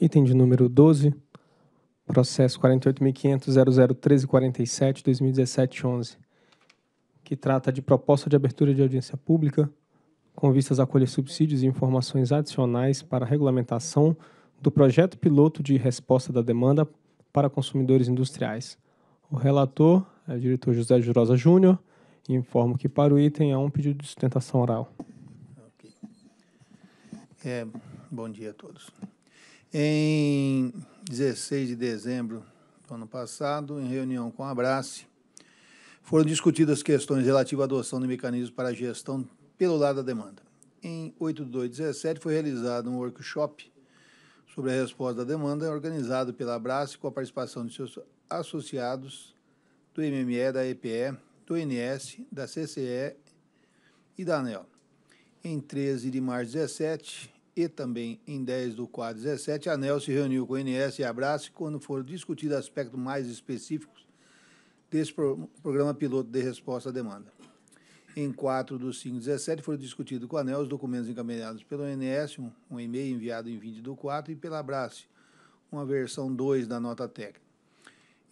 Item de número 12, processo 48.500.001347-2017-11, que trata de proposta de abertura de audiência pública com vistas a colher subsídios e informações adicionais para a regulamentação do projeto piloto de resposta da demanda para consumidores industriais. O relator é o diretor José Jurosa Júnior informo que para o item há um pedido de sustentação oral. Okay. É, bom dia a todos. Em 16 de dezembro do ano passado, em reunião com a Abrace, foram discutidas questões relativas à adoção de mecanismos para a gestão pelo lado da demanda. Em 8 de 2 de 17, foi realizado um workshop sobre a resposta à demanda, organizado pela Abrace com a participação de seus associados do MME, da EPE, do INS, da CCE e da ANEL. Em 13 de março de 2017, e também em 10 do quadro 17, a ANEL se reuniu com o INS e a Abraço quando foram discutidos aspectos mais específicos desse pro programa piloto de resposta à demanda. Em 4 do 5 17, foram discutidos com a ANEL os documentos encaminhados pelo INS, um, um e-mail enviado em 20 do 4 e pela Abraço, uma versão 2 da nota técnica.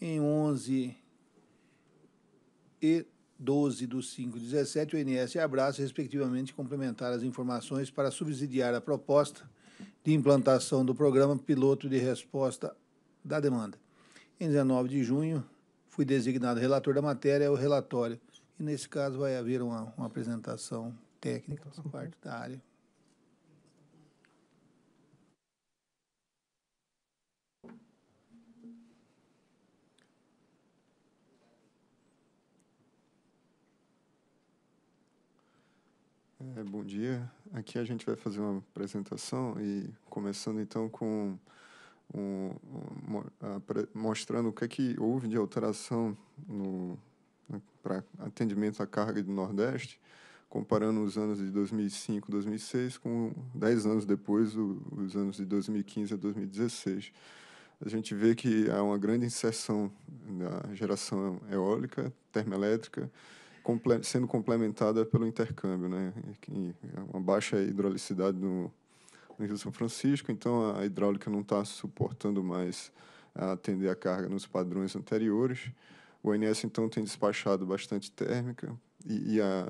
Em 11 e 12 do 5 17, o INS e a Abraço, respectivamente, complementaram as informações para subsidiar a proposta de implantação do programa piloto de resposta da demanda. Em 19 de junho, fui designado relator da matéria, é o relatório. E, nesse caso, vai haver uma, uma apresentação técnica por parte da área. É, bom dia. Aqui a gente vai fazer uma apresentação e começando então com um, um, mostrando o que é que houve de alteração para atendimento à carga do Nordeste, comparando os anos de 2005 2006 com 10 anos depois, o, os anos de 2015 a 2016. A gente vê que há uma grande inserção na geração eólica, termoelétrica, comple sendo complementada pelo intercâmbio, né? É uma baixa hidraulicidade no, no Rio São Francisco, então a hidráulica não está suportando mais atender a carga nos padrões anteriores. O INS, então, tem despachado bastante térmica e, e a,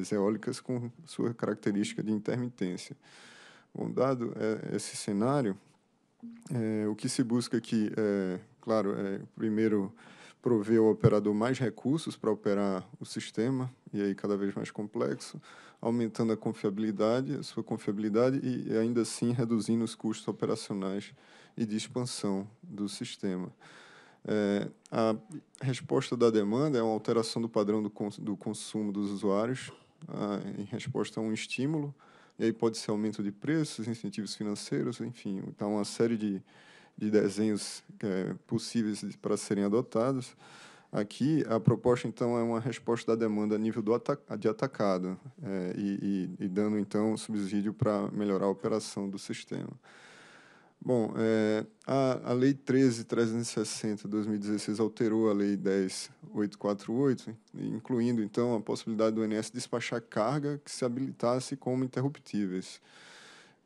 as eólicas com sua característica de intermitência. Bom, dado é, esse cenário, é, o que se busca aqui, é, claro, é, primeiro prover ao operador mais recursos para operar o sistema, e aí cada vez mais complexo, aumentando a confiabilidade, a sua confiabilidade e ainda assim reduzindo os custos operacionais e de expansão do sistema. É, a resposta da demanda é uma alteração do padrão do, cons do consumo dos usuários a, em resposta a um estímulo, e aí pode ser aumento de preços, incentivos financeiros, enfim, então uma série de de desenhos é, possíveis para serem adotados. Aqui, a proposta, então, é uma resposta da demanda a nível do de atacado é, e, e, e, dando, então, subsídio para melhorar a operação do sistema. Bom, é, a, a Lei 13.360, 2016, alterou a Lei 10.848, incluindo, então, a possibilidade do INS despachar carga que se habilitasse como interruptíveis.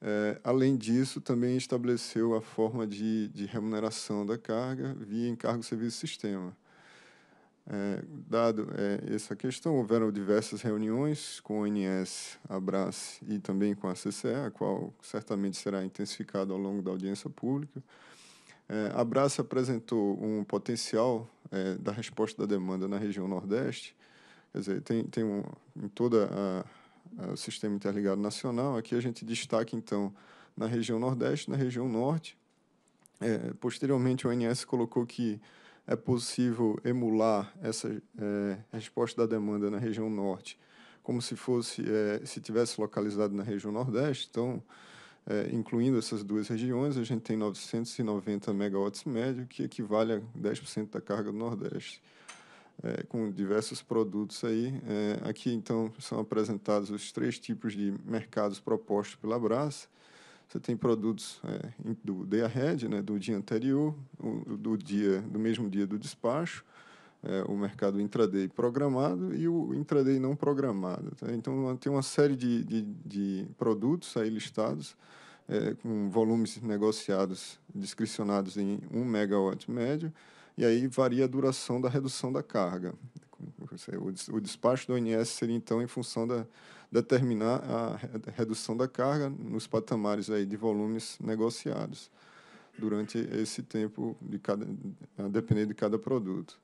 É, além disso, também estabeleceu a forma de, de remuneração da carga via encargo serviço-sistema. É, dado é, essa questão, houveram diversas reuniões com a ONS, a Brás e também com a CCE, a qual certamente será intensificada ao longo da audiência pública. É, a Brás apresentou um potencial é, da resposta da demanda na região Nordeste, quer dizer, tem, tem um, em toda a é, o Sistema Interligado Nacional. Aqui a gente destaca, então, na região Nordeste, na região Norte. É, posteriormente, o ONS colocou que é possível emular essa é, resposta da demanda na região Norte como se fosse é, se tivesse localizado na região Nordeste. Então, é, incluindo essas duas regiões, a gente tem 990 megawatts médio, que equivale a 10% da carga do Nordeste é, com diversos produtos aí. É, aqui, então, são apresentados os três tipos de mercados propostos pela Brás. Você tem produtos é, do day ahead, né, do dia anterior, do, dia, do mesmo dia do despacho, é, o mercado intraday programado e o intraday não programado. Tá? Então, tem uma série de, de, de produtos aí listados é, com volumes negociados, discricionados em 1 megawatt médio, e aí varia a duração da redução da carga. O despacho do ONS seria, então, em função da determinar a redução da carga nos patamares aí de volumes negociados durante esse tempo, de cada, dependendo de cada produto.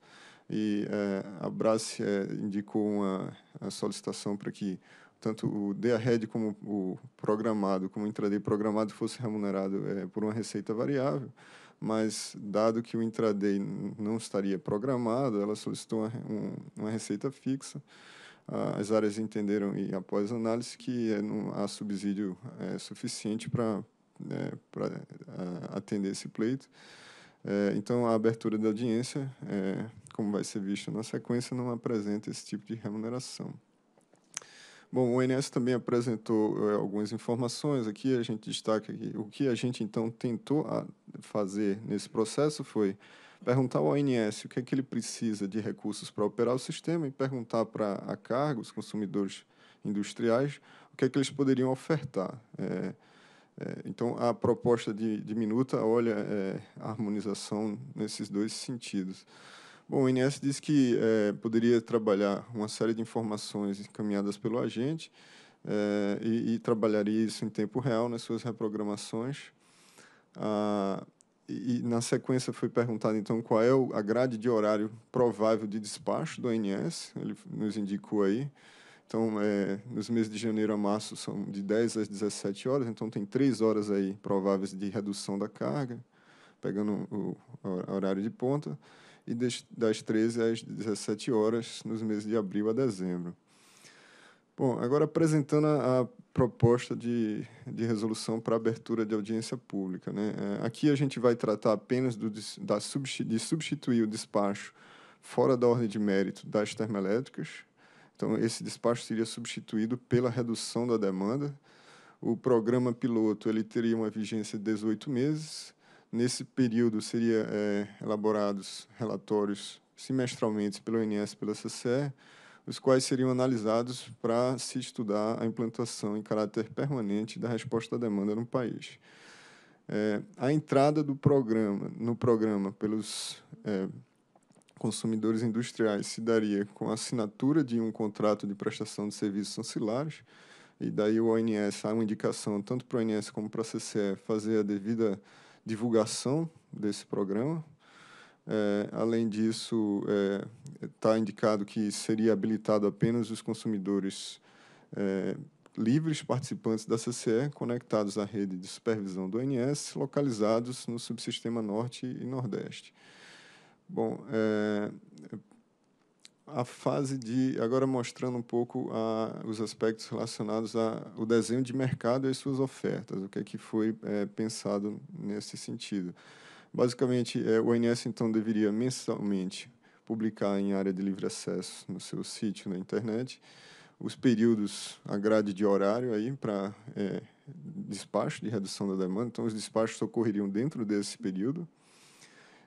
E é, a Brás é, indicou uma, uma solicitação para que tanto o DARED como o programado, como o intraday programado, fosse remunerado é, por uma receita variável, mas dado que o intraday não estaria programado, ela solicitou uma, um, uma receita fixa. Ah, as áreas entenderam, e após análise, que é, não há subsídio é, suficiente para né, atender esse pleito. É, então, a abertura da audiência, é, como vai ser visto na sequência, não apresenta esse tipo de remuneração. Bom, o INS também apresentou é, algumas informações aqui, a gente destaca aqui, o que a gente então tentou a, fazer nesse processo foi perguntar ao ONS o que é que ele precisa de recursos para operar o sistema e perguntar para a carga, os consumidores industriais, o que é que eles poderiam ofertar. É, é, então, a proposta de, de minuta olha é, a harmonização nesses dois sentidos. Bom, o ONS disse que é, poderia trabalhar uma série de informações encaminhadas pelo agente é, e, e trabalharia isso em tempo real nas suas reprogramações ah, e, e, na sequência foi perguntado então qual é a grade de horário provável de despacho do ANS, ele nos indicou aí. Então, é, nos meses de janeiro a março são de 10 às 17 horas, então tem três horas aí prováveis de redução da carga, pegando o, horário de ponta, e das, das 13 às 17 horas nos meses de abril a dezembro. Bom, agora apresentando a, a proposta de, de resolução para abertura de audiência pública. Né? É, aqui a gente vai tratar apenas do, da, de substituir o despacho fora da ordem de mérito das termoelétricas. Então, esse despacho seria substituído pela redução da demanda. O programa piloto ele teria uma vigência de 18 meses. Nesse período, seriam é, elaborados relatórios semestralmente pelo INS e pela CCE os quais seriam analisados para se estudar a implantação em caráter permanente da resposta à demanda no país. É, a entrada do programa no programa pelos é, consumidores industriais se daria com a assinatura de um contrato de prestação de serviços ancilares, e daí o ONS há uma indicação tanto para o ONS como para a CCE fazer a devida divulgação desse programa é, além disso, está é, tá indicado que seria habilitado apenas os consumidores é, livres participantes da CCE conectados à rede de supervisão do ONS, localizados no subsistema Norte e Nordeste. Bom, é, a fase de. Agora mostrando um pouco a, os aspectos relacionados ao desenho de mercado e as suas ofertas, o que é que foi é, pensado nesse sentido. Basicamente, é, o INS então deveria mensalmente publicar em área de livre acesso no seu sítio na internet os períodos, a grade de horário aí para é, despacho de redução da demanda. Então, os despachos ocorreriam dentro desse período.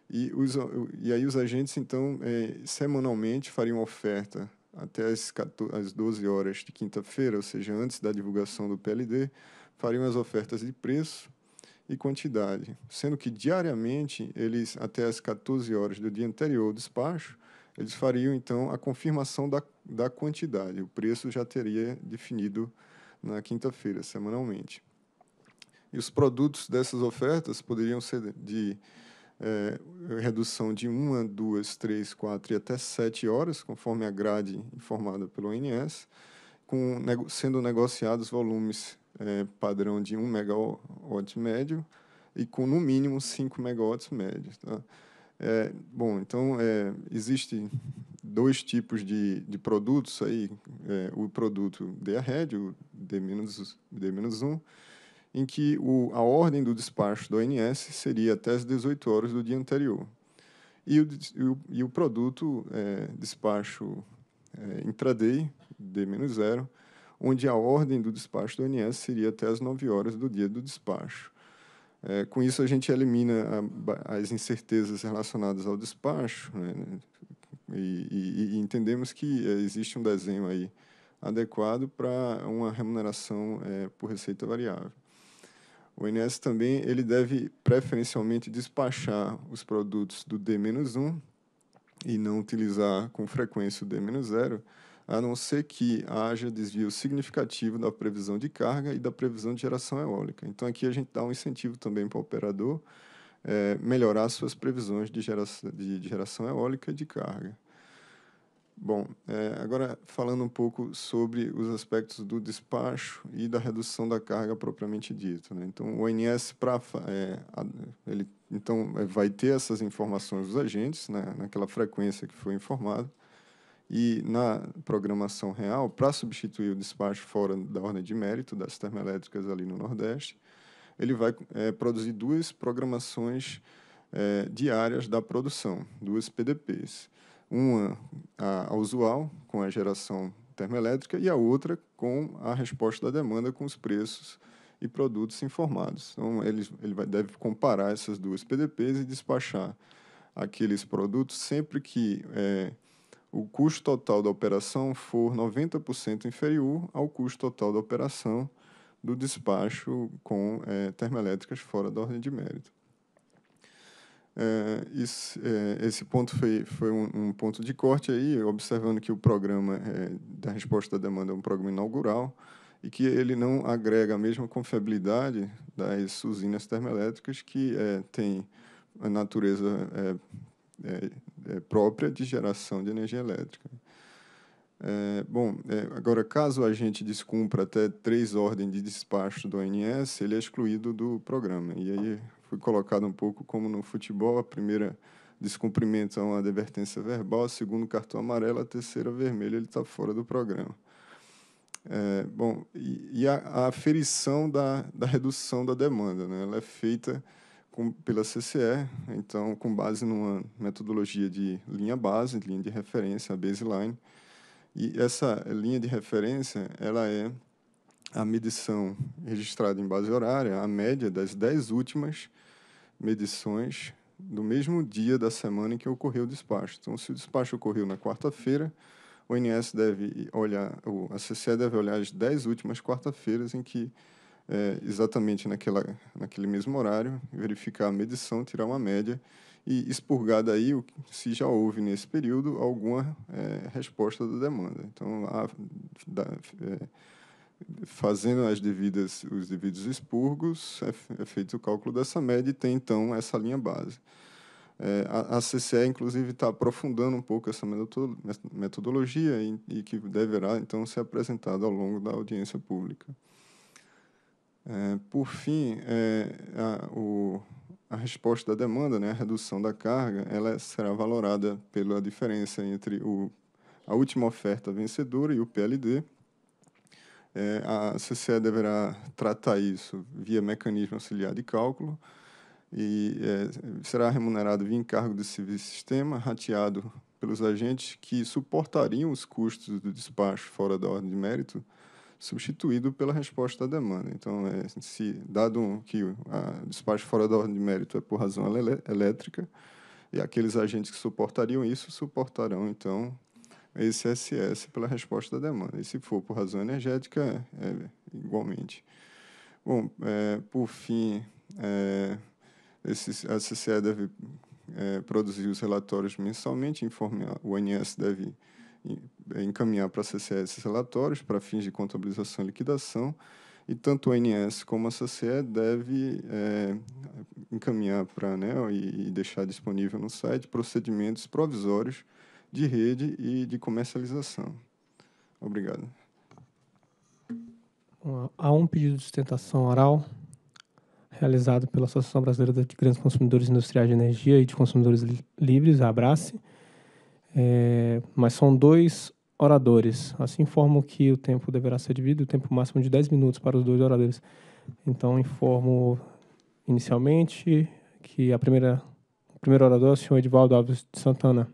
E, os, e aí os agentes, então, é, semanalmente fariam oferta até as, 14, as 12 horas de quinta-feira, ou seja, antes da divulgação do PLD, fariam as ofertas de preço e quantidade, sendo que diariamente eles, até as 14 horas do dia anterior ao despacho, eles fariam então a confirmação da, da quantidade. O preço já teria definido na quinta-feira, semanalmente. E os produtos dessas ofertas poderiam ser de é, redução de 1, 2, 3, 4 e até 7 horas, conforme a grade informada pelo ONS, com, sendo negociados volumes é, padrão de 1 megawatt médio e com no mínimo 5 megawatts médios. Tá? É, bom, então é, existe dois tipos de, de produtos aí, é, o produto D-RED, o D-1, em que o, a ordem do despacho do ONS seria até as 18 horas do dia anterior. E o, e o, e o produto é, despacho é, intraday, D-0, onde a ordem do despacho do ONS seria até as 9 horas do dia do despacho. É, com isso, a gente elimina a, as incertezas relacionadas ao despacho né, né, e, e, e, entendemos que é, existe um desenho aí adequado para uma remuneração é, por receita variável. O INS também ele deve preferencialmente despachar os produtos do D-1 e não utilizar com frequência o D-0, a não ser que haja desvio significativo da previsão de carga e da previsão de geração eólica. Então, aqui a gente dá um incentivo também para o operador é, melhorar suas previsões de geração, de, de geração eólica e de carga. Bom, é, agora falando um pouco sobre os aspectos do despacho e da redução da carga propriamente dita. Né? Então, o ONS, pra, é, ele então, é, vai ter essas informações dos agentes, né, naquela frequência que foi informado, e na programação real, para substituir o despacho fora da ordem de mérito das termoelétricas ali no Nordeste, ele vai é, produzir duas programações é, diárias da produção, duas PDPs. Uma a, a usual, com a geração termoelétrica, e a outra com a resposta da demanda com os preços e produtos informados. Então, ele, ele vai, deve comparar essas duas PDPs e despachar aqueles produtos sempre que é, o custo total da operação for 90% inferior ao custo total da operação do despacho com é, termoelétricas fora da ordem de mérito. É, isso, é, esse ponto foi, foi um, um, ponto de corte aí, observando que o programa é, da resposta à demanda é um programa inaugural e que ele não agrega a mesma confiabilidade das usinas termoelétricas que é, tem a natureza é, é, é, própria de geração de energia elétrica. É, bom, é, agora, caso a gente descumpra até três ordens de despacho do ONS, ele é excluído do programa. E aí foi colocado um pouco como no futebol, a primeira descumprimento é uma advertência verbal, a segunda cartão amarelo, a terceira vermelha, ele está fora do programa. É, bom, e, e a, a, aferição da, da redução da demanda, né? ela é feita com, pela CCE, então com base numa metodologia de linha base, linha de referência, a baseline, e essa linha de referência ela é a medição registrada em base horária, a média das dez últimas medições do mesmo dia da semana em que ocorreu o despacho. Então, se o despacho ocorreu na quarta-feira, o INS deve olhar, a CCE deve olhar as dez últimas quarta-feiras em que é, exatamente naquela, naquele mesmo horário, verificar a medição, tirar uma média e expurgar daí o, se já houve nesse período alguma é, resposta da demanda. Então, a, da, é, fazendo as devidas, os devidos expurgos, é, é feito o cálculo dessa média e tem então essa linha base. É, a, a CCE, inclusive, está aprofundando um pouco essa metodologia e, e que deverá então ser apresentada ao longo da audiência pública. É, por fim, é, a, o, a resposta da demanda, né, a redução da carga, ela será valorada pela diferença entre o, a última oferta vencedora e o PLD. É, a CCE deverá tratar isso via mecanismo auxiliar de cálculo e é, será remunerado via encargo de serviço sistema, rateado pelos agentes que suportariam os custos do despacho fora da ordem de mérito, substituído pela resposta à demanda. Né? Então, é, se dado que o despacho fora da ordem de mérito é por razão elétrica, e aqueles agentes que suportariam isso suportarão, então, esse SS pela resposta da demanda. E se for por razão energética, é, é, igualmente. Bom, é, por fim, é, esse, a CCE deve é, produzir os relatórios mensalmente, informe, o ANS deve encaminhar para a CCE esses relatórios para fins de contabilização e liquidação, e tanto o ANS como a CCE deve é, encaminhar para a né, ANEL e, e deixar disponível no site procedimentos provisórios de rede e de comercialização. Obrigado. Há um pedido de sustentação oral realizado pela Associação Brasileira de Grandes Consumidores Industriais de Energia e de Consumidores Livres, a ABRACE, é, mas são dois oradores. Assim informo que o tempo deverá ser dividido, o tempo máximo de 10 minutos para os dois oradores. Então informo inicialmente que a primeira, o primeiro orador é o senhor Edivaldo Alves de Santana.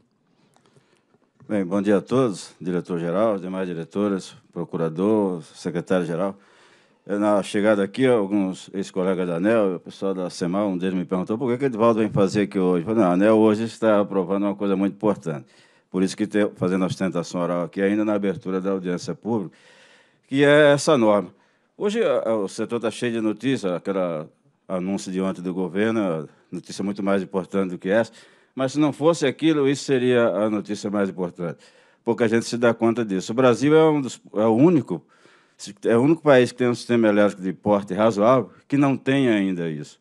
Bem, bom dia a todos, diretor-geral, demais diretores, procurador, secretário-geral. Na chegada aqui, alguns ex-colegas da ANEL, o pessoal da SEMAL, um deles me perguntou por que, o Edivaldo vem fazer aqui hoje. falei, não, a ANEL hoje está aprovando uma coisa muito importante. Por isso que estou fazendo a ostentação oral aqui, ainda na abertura da audiência pública, que é essa norma. Hoje o setor está cheio de notícias, aquela anúncio de ontem do governo, notícia muito mais importante do que essa, mas se não fosse aquilo, isso seria a notícia mais importante. Pouca gente se dá conta disso. O Brasil é, um dos, é o único é o único país que tem um sistema elétrico de porte razoável que não tem ainda isso.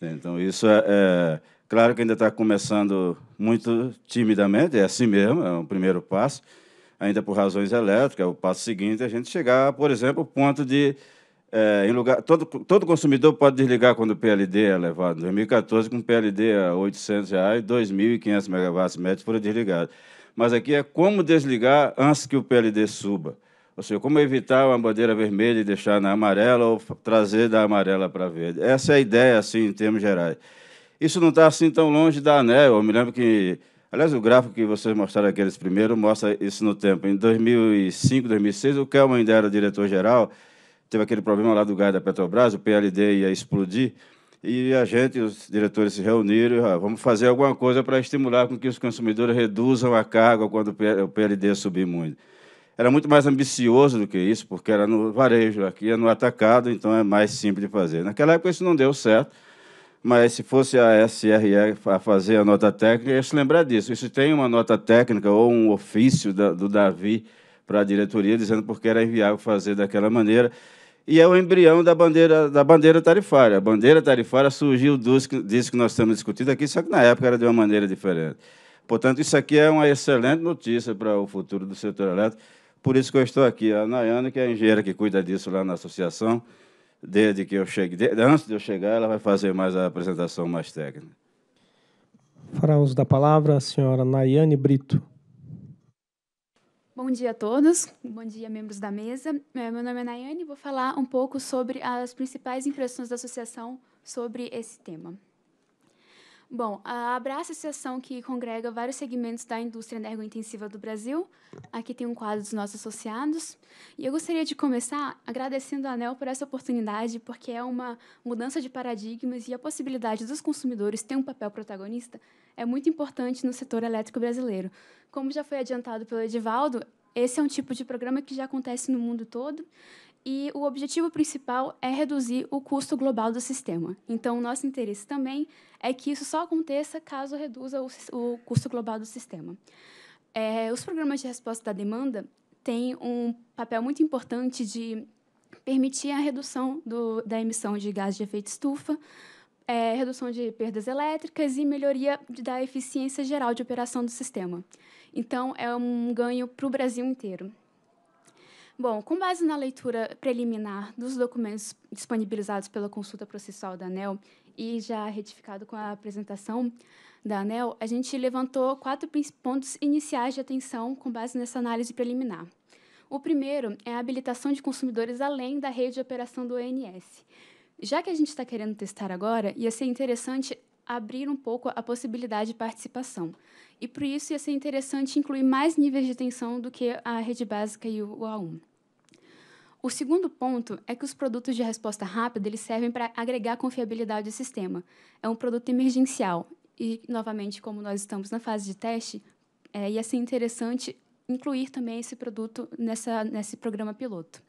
Então, isso é, é claro que ainda está começando muito timidamente, é assim mesmo, é um primeiro passo, ainda por razões elétricas. É o passo seguinte é a gente chegar, por exemplo, ao ponto de. É, em lugar, todo, todo consumidor pode desligar quando o PLD é elevado. Em 2014, com o PLD a R$ 800, reais, 2.500 megawatts foram desligados. Mas aqui é como desligar antes que o PLD suba. Ou seja, como evitar uma bandeira vermelha e deixar na amarela ou trazer da amarela para verde. Essa é a ideia, assim, em termos gerais. Isso não está assim tão longe da ANEL. Eu me lembro que. Aliás, o gráfico que vocês mostraram aqueles primeiro mostra isso no tempo. Em 2005, 2006, o Kelman ainda era diretor-geral, teve aquele problema lá do gás da Petrobras, o PLD ia explodir, e a gente, os diretores se reuniram, ah, vamos fazer alguma coisa para estimular com que os consumidores reduzam a carga quando o PLD subir muito era muito mais ambicioso do que isso, porque era no varejo, aqui é no atacado, então é mais simples de fazer. Naquela época isso não deu certo mas se fosse a SRE a fazer a nota técnica, ia se lembrar disso. Isso tem uma nota técnica ou um ofício da, do Davi para a diretoria dizendo porque era inviável fazer daquela maneira. E é o embrião da bandeira, da bandeira tarifária. A bandeira tarifária surgiu dos, disso que nós estamos discutindo aqui, só que na época era de uma maneira diferente. Portanto, isso aqui é uma excelente notícia para o futuro do setor elétrico. Por isso que eu estou aqui. A Nayane, que é a engenheira que cuida disso lá na associação, desde que eu chegue, de, antes de eu chegar, ela vai fazer mais a apresentação mais técnica. Fará uso da palavra a senhora Nayane Brito. Bom dia a todos, bom dia, membros da mesa. É, meu nome é Nayane e vou falar um pouco sobre as principais impressões da associação sobre esse tema. Bom, a Abra é a associação que congrega vários segmentos da indústria energointensiva do Brasil. Aqui tem um quadro dos nossos associados. E eu gostaria de começar agradecendo a ANEL por essa oportunidade, porque é uma mudança de paradigmas e a possibilidade dos consumidores ter um papel protagonista é muito importante no setor elétrico brasileiro. Como já foi adiantado pelo Edivaldo, esse é um tipo de programa que já acontece no mundo todo e o objetivo principal é reduzir o custo global do sistema. Então, nosso interesse também é que isso só aconteça caso reduza o, o custo global do sistema. É, os programas de resposta da demanda têm um papel muito importante de permitir a redução do, da emissão de gás de efeito estufa, é, redução de perdas elétricas e melhoria da eficiência geral de operação do sistema. Então, é um ganho para o Brasil inteiro. Bom, com base na leitura preliminar dos documentos disponibilizados pela consulta processual da ANEL e já retificado com a apresentação da ANEL, a gente levantou quatro pontos iniciais de atenção com base nessa análise preliminar. O primeiro é a habilitação de consumidores além da rede de operação do ONS. Já que a gente está querendo testar agora, ia ser interessante abrir um pouco a possibilidade de participação. E por isso ia ser interessante incluir mais níveis de atenção do que a rede básica e o A1. O segundo ponto é que os produtos de resposta rápida eles servem para agregar confiabilidade ao sistema. É um produto emergencial e, novamente, como nós estamos na fase de teste, é, ia ser interessante incluir também esse produto nessa, nesse programa piloto.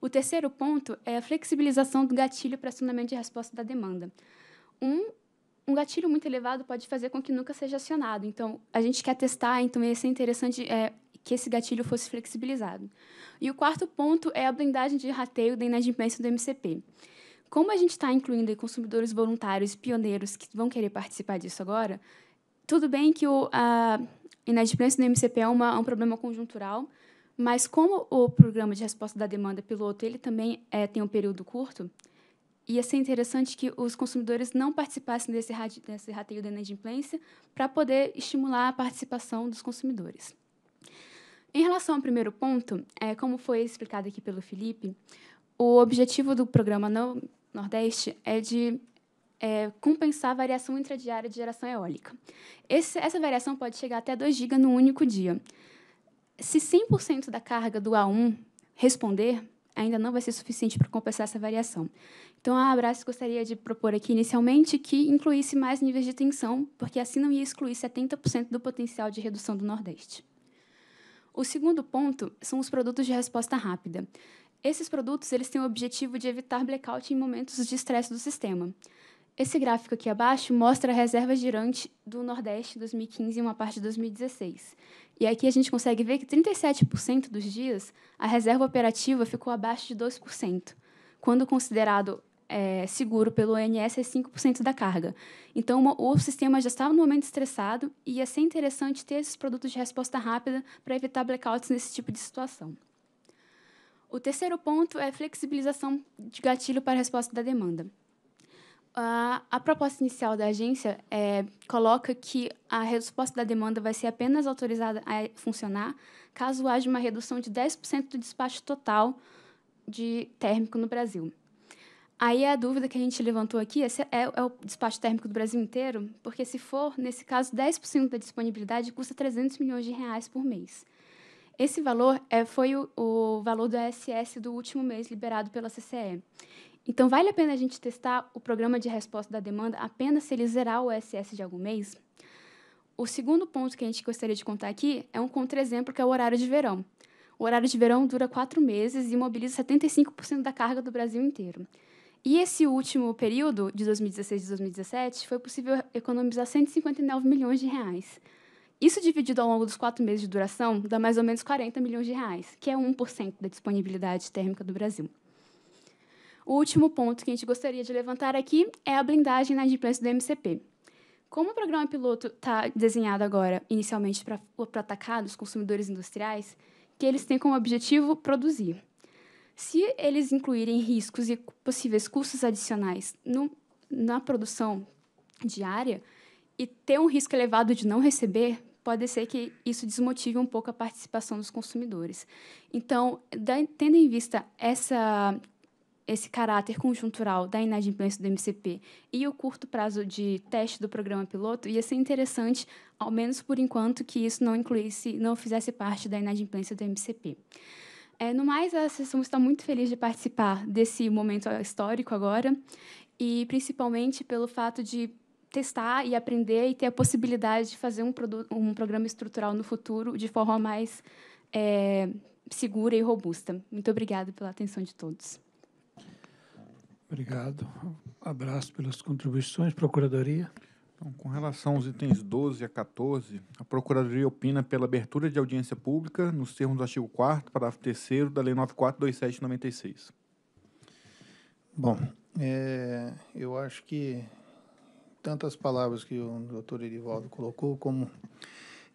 O terceiro ponto é a flexibilização do gatilho para acionamento de resposta da demanda. Um, um gatilho muito elevado pode fazer com que nunca seja acionado. Então, a gente quer testar, então ia ser interessante é, que esse gatilho fosse flexibilizado. E o quarto ponto é a blindagem de rateio da inadimplência do MCP. Como a gente está incluindo consumidores voluntários pioneiros que vão querer participar disso agora, tudo bem que o, a inadimplência do MCP é, uma, é um problema conjuntural, mas como o programa de resposta da demanda piloto ele também é, tem um período curto, ia ser interessante que os consumidores não participassem desse, desse rateio da inadimplência para poder estimular a participação dos consumidores. Em relação ao primeiro ponto, é, como foi explicado aqui pelo Felipe, o objetivo do programa no Nordeste é de é, compensar a variação intradiária de geração eólica. Esse, essa variação pode chegar até 2 GB num único dia. Se 100% da carga do A1 responder, ainda não vai ser suficiente para compensar essa variação. Então, a Abraço gostaria de propor aqui, inicialmente, que incluísse mais níveis de tensão, porque assim não ia excluir 70% do potencial de redução do Nordeste. O segundo ponto são os produtos de resposta rápida. Esses produtos eles têm o objetivo de evitar blackout em momentos de estresse do sistema. Esse gráfico aqui abaixo mostra a reserva girante do Nordeste 2015 e uma parte de 2016. E aqui a gente consegue ver que 37% dos dias a reserva operativa ficou abaixo de 2%, quando considerado é, seguro pelo ONS é 5% da carga. Então, uma, o sistema já estava no momento estressado e ia ser interessante ter esses produtos de resposta rápida para evitar blackouts nesse tipo de situação. O terceiro ponto é flexibilização de gatilho para a resposta da demanda. A, a proposta inicial da agência é, coloca que a resposta da demanda vai ser apenas autorizada a funcionar caso haja uma redução de 10% do despacho total de térmico no Brasil. Aí a dúvida que a gente levantou aqui é, é, é, o despacho térmico do Brasil inteiro, porque se for, nesse caso, 10% da disponibilidade custa 300 milhões de reais por mês. Esse valor é, foi o, o valor do ESS do último mês liberado pela CCE. Então, vale a pena a gente testar o programa de resposta da demanda apenas se ele zerar o ESS de algum mês? O segundo ponto que a gente gostaria de contar aqui é um contra-exemplo, que é o horário de verão. O horário de verão dura quatro meses e mobiliza 75% da carga do Brasil inteiro. E esse último período, de 2016 e 2017, foi possível economizar 159 milhões de reais. Isso dividido ao longo dos quatro meses de duração dá mais ou menos 40 milhões de reais, que é 1% da disponibilidade térmica do Brasil. O último ponto que a gente gostaria de levantar aqui é a blindagem na inadimplência do MCP. Como o programa piloto está desenhado agora inicialmente para atacar os consumidores industriais, que eles têm como objetivo produzir. Se eles incluírem riscos e possíveis custos adicionais no, na produção diária e ter um risco elevado de não receber, pode ser que isso desmotive um pouco a participação dos consumidores. Então, tendo em vista essa esse caráter conjuntural da inadimplência do MCP e o curto prazo de teste do programa piloto, ia ser interessante, ao menos por enquanto, que isso não incluísse, não fizesse parte da inadimplência do MCP. É, no mais, a Sessão está muito feliz de participar desse momento histórico agora, e principalmente pelo fato de testar e aprender e ter a possibilidade de fazer um, um programa estrutural no futuro de forma mais é, segura e robusta. Muito obrigada pela atenção de todos. Obrigado. abraço pelas contribuições, Procuradoria. Então, com relação aos itens 12 a 14, a Procuradoria opina pela abertura de audiência pública nos termos do artigo 4 parágrafo 3 da Lei 942796. Bom, é, eu acho que tantas palavras que o doutor Erivaldo colocou, como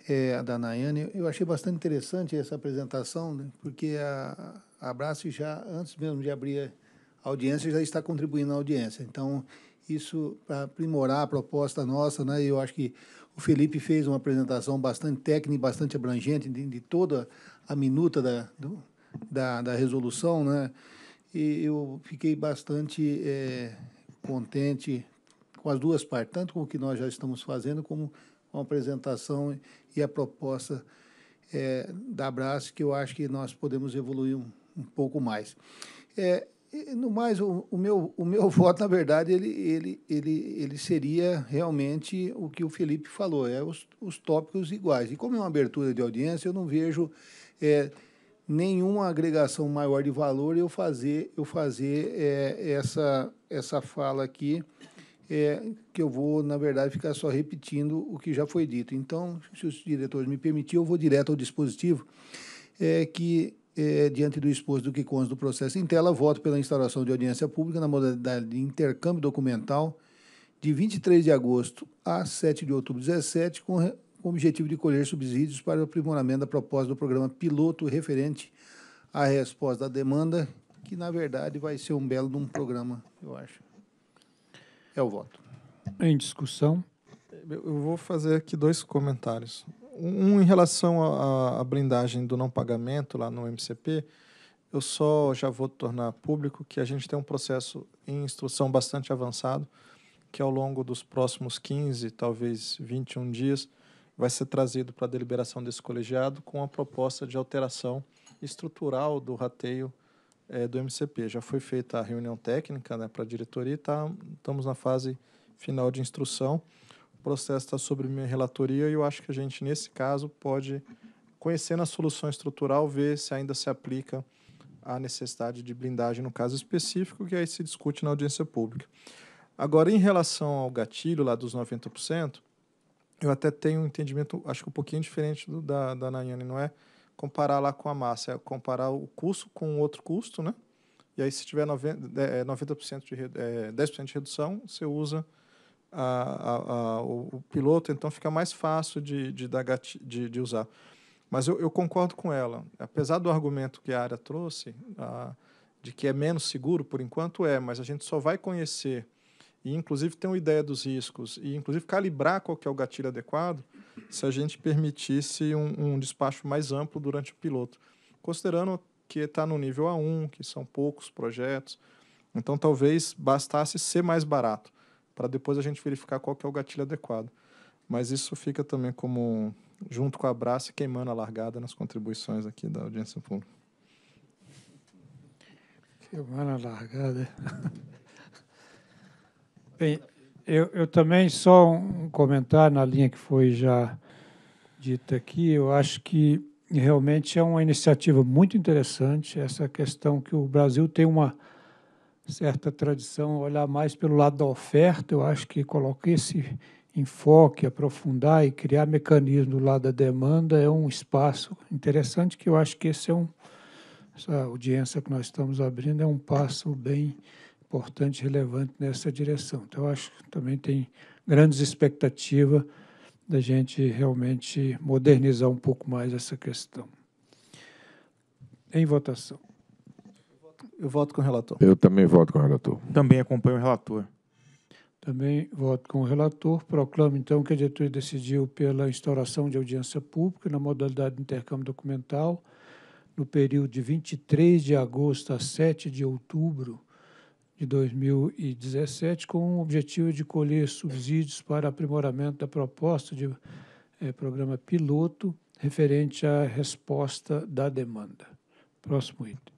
é, a da Nayane, eu achei bastante interessante essa apresentação, né, porque a, a Abraço já, antes mesmo de abrir a audiência, já está contribuindo na audiência. Então, isso para aprimorar a proposta nossa, né? Eu acho que o Felipe fez uma apresentação bastante técnica, bastante abrangente de, de toda a minuta da, do, da, da, resolução, né? E eu fiquei bastante é, contente com as duas partes, tanto com o que nós já estamos fazendo, como com a apresentação e a proposta é, da Abraço que eu acho que nós podemos evoluir um, um pouco mais. É, no mais, o, o, meu, o meu voto, na verdade, ele, ele, ele, ele seria realmente o que o Felipe falou, é os, os tópicos iguais. E como é uma abertura de audiência, eu não vejo é, nenhuma agregação maior de valor eu fazer, eu fazer é, essa, essa fala aqui, é, que eu vou, na verdade, ficar só repetindo o que já foi dito. Então, se os diretores me permitirem, eu vou direto ao dispositivo, é que eh, diante do exposto do que consta do processo em tela, voto pela instauração de audiência pública na modalidade de intercâmbio documental de 23 de agosto a 7 de outubro de 17, com, com o objetivo de colher subsídios para o aprimoramento da proposta do programa piloto referente à resposta à demanda, que na verdade vai ser um belo de um programa, eu acho. É o voto. Em discussão. Eu vou fazer aqui dois comentários. Um em relação à blindagem do não pagamento lá no MCP, eu só já vou tornar público que a gente tem um processo em instrução bastante avançado, que ao longo dos próximos 15, talvez 21 dias, vai ser trazido para a deliberação desse colegiado com a proposta de alteração estrutural do rateio é, do MCP. Já foi feita a reunião técnica né, para a diretoria e tá, estamos na fase final de instrução processo está sobre minha relatoria e eu acho que a gente, nesse caso, pode, conhecer a solução estrutural, ver se ainda se aplica a necessidade de blindagem no caso específico, que aí se discute na audiência pública. Agora, em relação ao gatilho lá dos 90%, eu até tenho um entendimento, acho que um pouquinho diferente do, da, da Nayane, não é comparar lá com a massa, é comparar o custo com outro custo, né? E aí, se tiver 90%, 90 é, de, é, 10% de redução, você usa a, a, o, o, piloto, então fica mais fácil de, de, gati, de, de usar. Mas eu, eu, concordo com ela. Apesar do argumento que a área trouxe, a, de que é menos seguro, por enquanto é, mas a gente só vai conhecer e, inclusive, ter uma ideia dos riscos e, inclusive, calibrar qual que é o gatilho adequado se a gente permitisse um, um despacho mais amplo durante o piloto, considerando que está no nível A1, que são poucos projetos. Então, talvez bastasse ser mais barato para depois a gente verificar qual que é o gatilho adequado. Mas isso fica também como junto com a Abraço queimando a largada nas contribuições aqui da audiência pública. Queimando a largada. Bem, eu, eu também só um comentário na linha que foi já dita aqui. Eu acho que realmente é uma iniciativa muito interessante essa questão que o Brasil tem uma certa tradição olhar mais pelo lado da oferta, eu acho que colocar esse enfoque, aprofundar e criar mecanismo do lado da demanda é um espaço interessante que eu acho que esse é um essa audiência que nós estamos abrindo é um passo bem importante, relevante nessa direção. Então, eu acho que também tem grandes expectativas da gente realmente modernizar um pouco mais essa questão. Em votação. Eu voto com o relator. Eu também voto com o relator. Também acompanho o relator. Também voto com o relator. Proclamo, então, que a diretoria decidiu pela instauração de audiência pública na modalidade de intercâmbio documental no período de 23 de agosto a 7 de outubro de 2017, com o objetivo de colher subsídios para aprimoramento da proposta de é, programa piloto referente à resposta da demanda. Próximo item.